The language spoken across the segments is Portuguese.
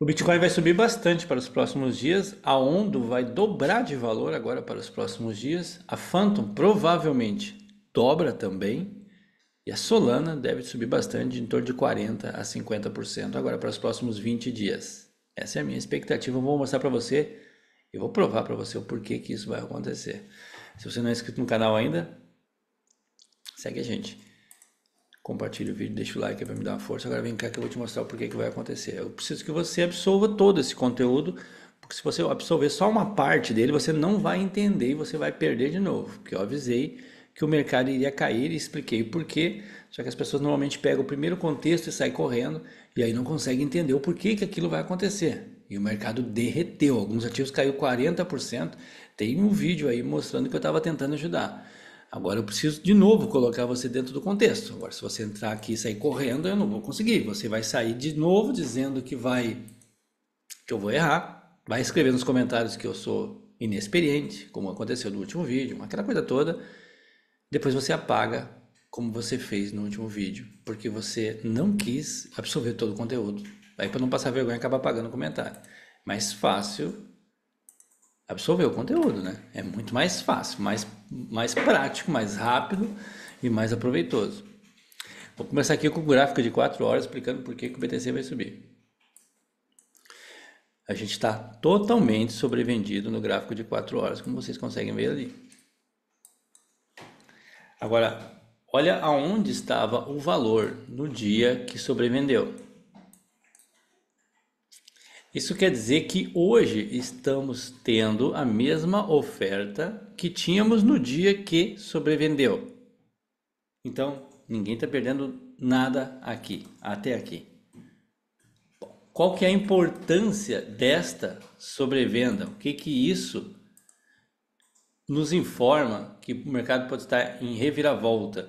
O Bitcoin vai subir bastante para os próximos dias, a Ondo vai dobrar de valor agora para os próximos dias, a Phantom provavelmente dobra também e a Solana deve subir bastante, em torno de 40% a 50% agora para os próximos 20 dias. Essa é a minha expectativa, eu vou mostrar para você e vou provar para você o porquê que isso vai acontecer. Se você não é inscrito no canal ainda, segue a gente. Compartilhe o vídeo, deixa o like vai me dar uma força. Agora vem cá que eu vou te mostrar o porquê que vai acontecer. Eu preciso que você absorva todo esse conteúdo, porque se você absorver só uma parte dele, você não vai entender e você vai perder de novo. Porque eu avisei que o mercado iria cair e expliquei o porquê, só que as pessoas normalmente pegam o primeiro contexto e saem correndo e aí não conseguem entender o porquê que aquilo vai acontecer. E o mercado derreteu, alguns ativos caiu 40%. Tem um vídeo aí mostrando que eu estava tentando ajudar. Agora eu preciso de novo colocar você dentro do contexto. Agora, se você entrar aqui e sair correndo, eu não vou conseguir. Você vai sair de novo dizendo que vai que eu vou errar, vai escrever nos comentários que eu sou inexperiente, como aconteceu no último vídeo, aquela coisa toda. Depois você apaga como você fez no último vídeo, porque você não quis absorver todo o conteúdo. Aí para não passar vergonha acaba apagando o comentário. Mais fácil absorver o conteúdo, né? É muito mais fácil, mais, mais prático, mais rápido e mais aproveitoso. Vou começar aqui com o gráfico de 4 horas explicando por que, que o BTC vai subir. A gente está totalmente sobrevendido no gráfico de 4 horas, como vocês conseguem ver ali. Agora, olha aonde estava o valor no dia que sobrevendeu. Isso quer dizer que hoje estamos tendo a mesma oferta que tínhamos no dia que sobrevendeu. Então, ninguém está perdendo nada aqui, até aqui. Qual que é a importância desta sobrevenda? O que que isso nos informa que o mercado pode estar em reviravolta,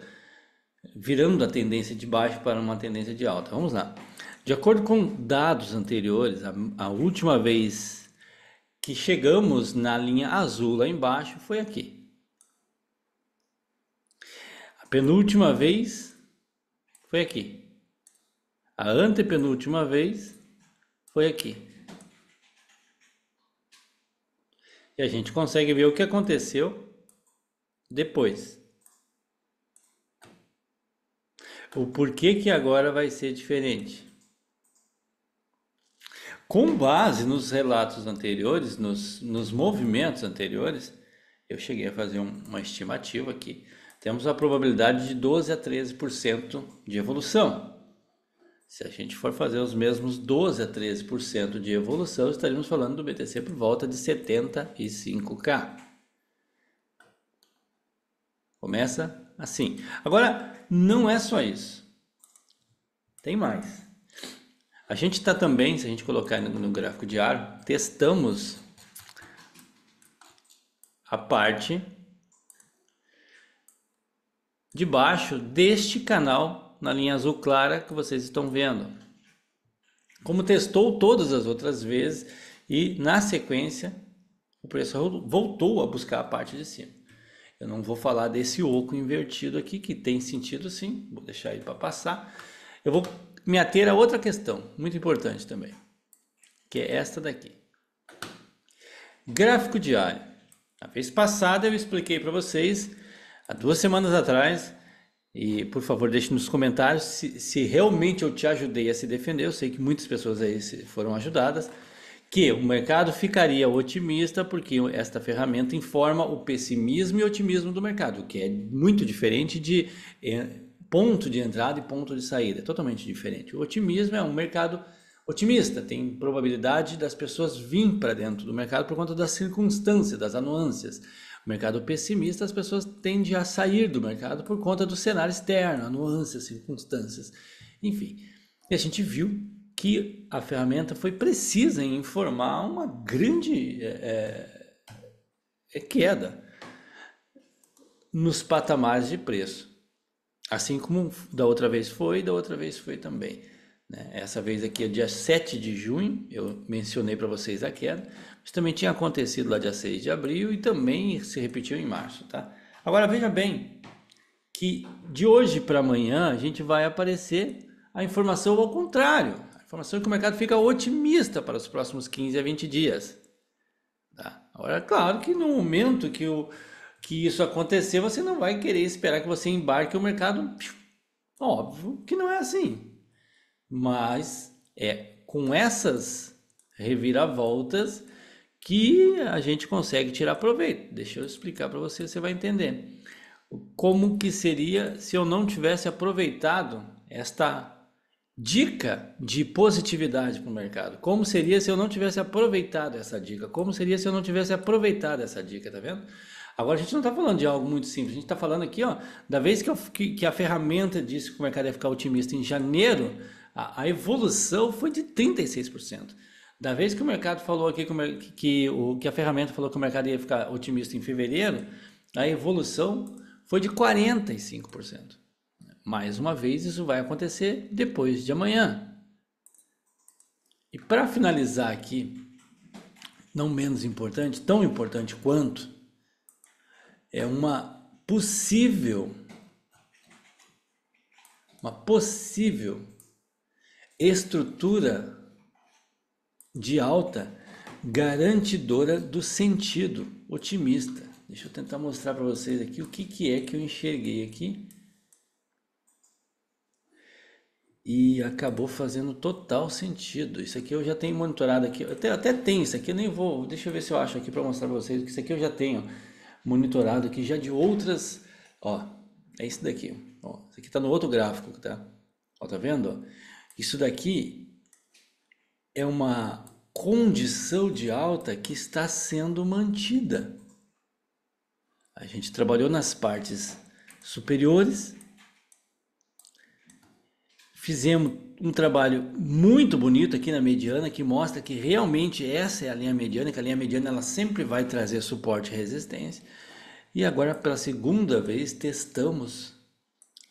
virando a tendência de baixo para uma tendência de alta? Vamos lá. De acordo com dados anteriores, a, a última vez que chegamos na linha azul lá embaixo foi aqui. A penúltima vez foi aqui. A antepenúltima vez foi aqui. E a gente consegue ver o que aconteceu depois. O porquê que agora vai ser diferente. Com base nos relatos anteriores, nos, nos movimentos anteriores, eu cheguei a fazer um, uma estimativa aqui. temos a probabilidade de 12 a 13% de evolução. Se a gente for fazer os mesmos 12 a 13% de evolução, estaríamos falando do BTC por volta de 75K. Começa assim. Agora, não é só isso. Tem mais. A gente está também, se a gente colocar no gráfico diário, testamos a parte de baixo deste canal na linha azul clara que vocês estão vendo. Como testou todas as outras vezes e na sequência o preço voltou a buscar a parte de cima. Eu não vou falar desse oco invertido aqui que tem sentido sim, vou deixar ele para passar. Eu vou me ater a outra questão, muito importante também, que é esta daqui. Gráfico diário. A vez passada eu expliquei para vocês, há duas semanas atrás, e por favor deixe nos comentários se, se, realmente eu te ajudei a se defender, eu sei que muitas pessoas aí foram ajudadas, que o mercado ficaria otimista porque esta ferramenta informa o pessimismo e otimismo do mercado, o que é muito diferente de eh, ponto de entrada e ponto de saída, é totalmente diferente. O otimismo é um mercado otimista, tem probabilidade das pessoas vir para dentro do mercado por conta das circunstâncias, das anuâncias. O mercado pessimista, as pessoas tendem a sair do mercado por conta do cenário externo, anuâncias, circunstâncias, enfim. E a gente viu que a ferramenta foi precisa em informar uma grande é, é, é queda nos patamares de preço. Assim como da outra vez foi, da outra vez foi também. Né? Essa vez aqui é dia 7 de junho, eu mencionei para vocês a queda, mas também tinha acontecido lá dia 6 de abril e também se repetiu em março. Tá? Agora veja bem que de hoje para amanhã a gente vai aparecer a informação ao contrário. A informação é que o mercado fica otimista para os próximos 15 a 20 dias. Tá? Agora, é claro que no momento que o que isso acontecer, você não vai querer esperar que você embarque o mercado. Óbvio que não é assim. Mas é com essas reviravoltas que a gente consegue tirar proveito. Deixa eu explicar para você, você vai entender. Como que seria se eu não tivesse aproveitado esta dica de positividade para o mercado? Como seria se eu não tivesse aproveitado essa dica? Como seria se eu não tivesse aproveitado essa dica, tá vendo? Agora a gente não está falando de algo muito simples, a gente está falando aqui, ó, da vez que, eu, que, que, a ferramenta disse que o mercado ia ficar otimista em janeiro, a, a evolução foi de 36%. Da vez que o mercado falou aqui que, que, o, que a ferramenta falou que o mercado ia ficar otimista em fevereiro, a evolução foi de 45%. Mais uma vez, isso vai acontecer depois de amanhã. E para finalizar aqui, não menos importante, tão importante quanto, é uma possível uma possível estrutura de alta garantidora do sentido otimista. Deixa eu tentar mostrar para vocês aqui o que, que é que eu enxerguei aqui. E acabou fazendo total sentido. Isso aqui eu já tenho monitorado aqui. até, até tem isso aqui, eu nem vou. Deixa eu ver se eu acho aqui para mostrar para vocês. Isso aqui eu já tenho monitorado aqui já de outras, ó, é isso daqui, ó, isso aqui está no outro gráfico, tá? Ó, tá vendo? Isso daqui é uma condição de alta que está sendo mantida. A gente trabalhou nas partes superiores fizemos um trabalho muito bonito aqui na mediana que mostra que realmente essa é a linha mediana, que a linha mediana ela sempre vai trazer suporte e resistência. E agora pela segunda vez testamos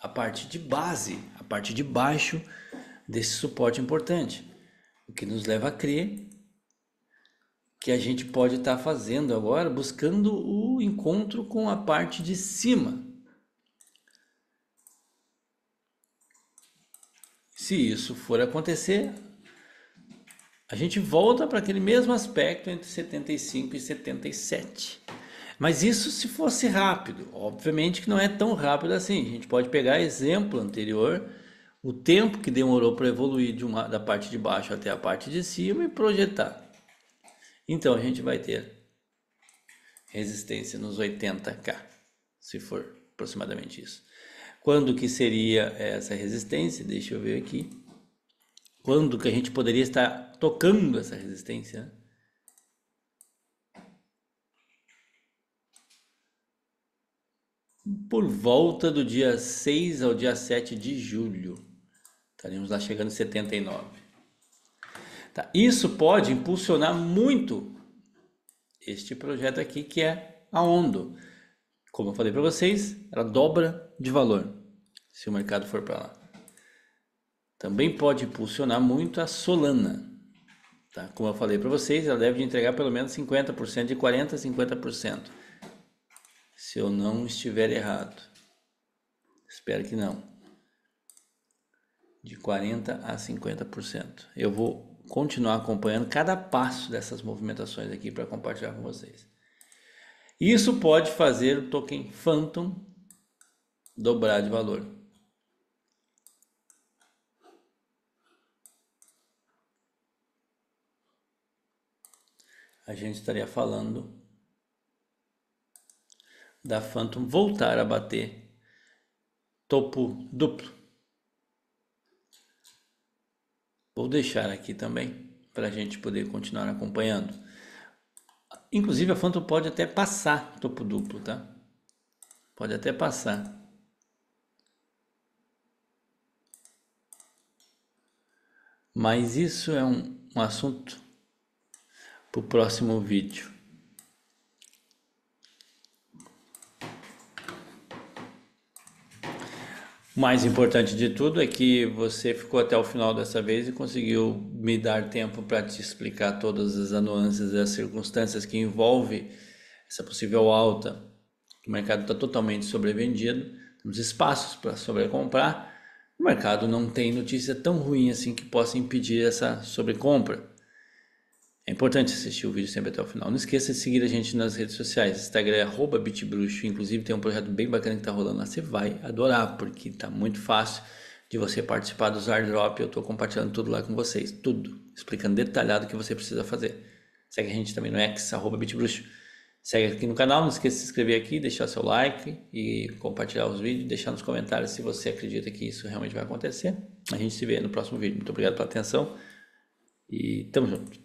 a parte de base, a parte de baixo desse suporte importante, o que nos leva a crer que a gente pode estar tá fazendo agora, buscando o encontro com a parte de cima Se isso for acontecer, a gente volta para aquele mesmo aspecto entre 75 e 77. Mas isso se fosse rápido, obviamente que não é tão rápido assim. A gente pode pegar exemplo anterior, o tempo que demorou para evoluir de uma, da parte de baixo até a parte de cima e projetar. Então a gente vai ter resistência nos 80K, se for aproximadamente isso. Quando que seria essa resistência? Deixa eu ver aqui. Quando que a gente poderia estar tocando essa resistência? Né? Por volta do dia 6 ao dia 7 de julho. Estaremos lá chegando em 79. Tá? Isso pode impulsionar muito este projeto aqui que é a Ondo. Como eu falei para vocês, ela dobra de valor se o mercado for para lá. Também pode impulsionar muito a Solana. Tá? Como eu falei para vocês, ela deve entregar pelo menos 50%, de 40% a 50%. Se eu não estiver errado. Espero que não. De 40% a 50%. Eu vou continuar acompanhando cada passo dessas movimentações aqui para compartilhar com vocês. Isso pode fazer o token Phantom dobrar de valor. A gente estaria falando da Phantom voltar a bater topo duplo. Vou deixar aqui também para a gente poder continuar acompanhando. Inclusive a Phantom pode até passar topo duplo, tá? Pode até passar. Mas isso é um, um assunto para o próximo vídeo. O mais importante de tudo é que você ficou até o final dessa vez e conseguiu me dar tempo para te explicar todas as nuances e as circunstâncias que envolve essa possível alta. O mercado está totalmente sobrevendido, temos espaços para sobrecomprar. O mercado não tem notícia tão ruim assim que possa impedir essa sobrecompra. É importante assistir o vídeo sempre até o final. Não esqueça de seguir a gente nas redes sociais. Instagram é bitbruxo. Inclusive tem um projeto bem bacana que está rolando lá. Você vai adorar, porque está muito fácil de você participar dos airdrop. Eu estou compartilhando tudo lá com vocês. Tudo. Explicando detalhado o que você precisa fazer. Segue a gente também no X, arroba bitbruxo. Segue aqui no canal. Não esqueça de se inscrever aqui, deixar seu like e compartilhar os vídeos. Deixar nos comentários se você acredita que isso realmente vai acontecer. A gente se vê no próximo vídeo. Muito obrigado pela atenção e tamo junto.